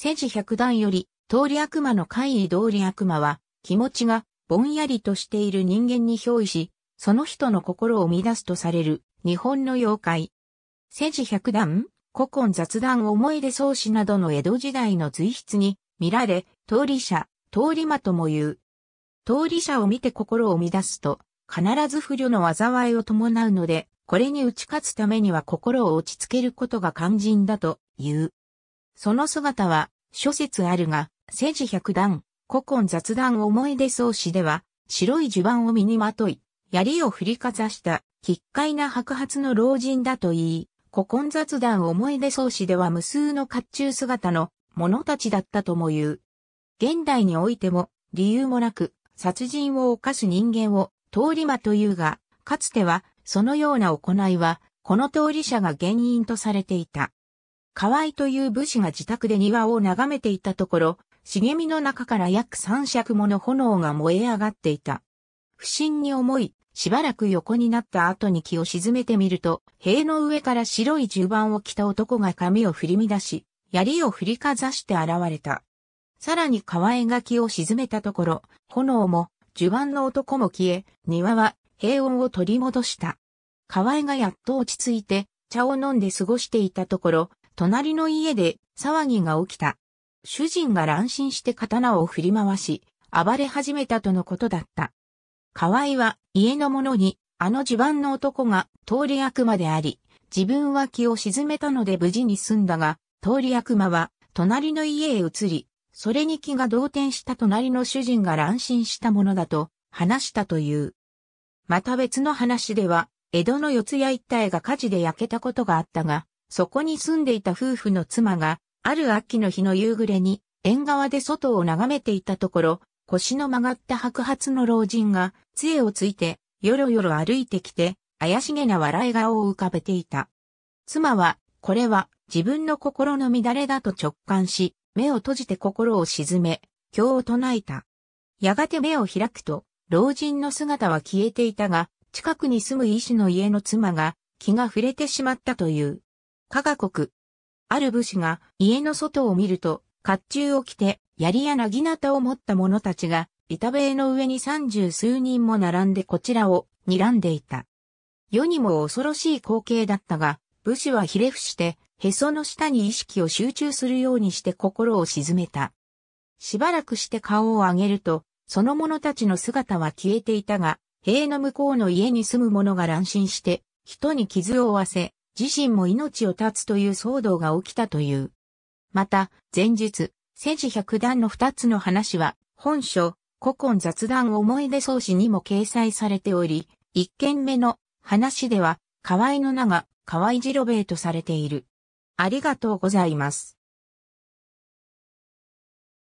世事百段より、通り悪魔の怪異通り悪魔は、気持ちがぼんやりとしている人間に憑依し、その人の心を乱すとされる、日本の妖怪。世事百段、古今雑談思い出創始などの江戸時代の随筆に、見られ、通り者、通り魔とも言う。通り者を見て心を乱すと、必ず不慮の災いを伴うので、これに打ち勝つためには心を落ち着けることが肝心だと言う。その姿は、諸説あるが、政治百段、古今雑談思い出創始では、白い襦袢を身にまとい、槍を振りかざした、奇怪な白髪の老人だと言い、古今雑談思い出創始では無数の甲冑姿の者たちだったとも言う。現代においても、理由もなく、殺人を犯す人間を通り魔というが、かつては、そのような行いは、この通り者が原因とされていた。河合という武士が自宅で庭を眺めていたところ、茂みの中から約三尺もの炎が燃え上がっていた。不審に思い、しばらく横になった後に気を沈めてみると、塀の上から白い襦袢を着た男が髪を振り乱し、槍を振りかざして現れた。さらに河合が気を沈めたところ、炎も、呪盤の男も消え、庭は平穏を取り戻した。河合がやっと落ち着いて、茶を飲んで過ごしていたところ、隣の家で騒ぎが起きた。主人が乱心して刀を振り回し、暴れ始めたとのことだった。河合は家の者に、あの地盤の男が通り悪魔であり、自分は気を沈めたので無事に済んだが、通り悪魔は隣の家へ移り、それに気が動転した隣の主人が乱心したものだと話したという。また別の話では、江戸の四谷一帯が火事で焼けたことがあったが、そこに住んでいた夫婦の妻が、ある秋の日の夕暮れに、縁側で外を眺めていたところ、腰の曲がった白髪の老人が、杖をついて、よろよろ歩いてきて、怪しげな笑い顔を浮かべていた。妻は、これは自分の心の乱れだと直感し、目を閉じて心を沈め、日を唱えた。やがて目を開くと、老人の姿は消えていたが、近くに住む医師の家の妻が気が触れてしまったという。加賀国。ある武士が家の外を見ると、甲冑を着て、槍やなぎなたを持った者たちが、板塀の上に三十数人も並んでこちらを睨んでいた。世にも恐ろしい光景だったが、武士はひれ伏して、へその下に意識を集中するようにして心を沈めた。しばらくして顔を上げると、その者たちの姿は消えていたが、塀の向こうの家に住む者が乱心して、人に傷を負わせ、自身も命を絶つという騒動が起きたという。また、前述、戦士百段の二つの話は、本書、古今雑談思い出創始にも掲載されており、一件目の話では、河合の名が河合ジ郎兵衛とされている。ありがとうございます。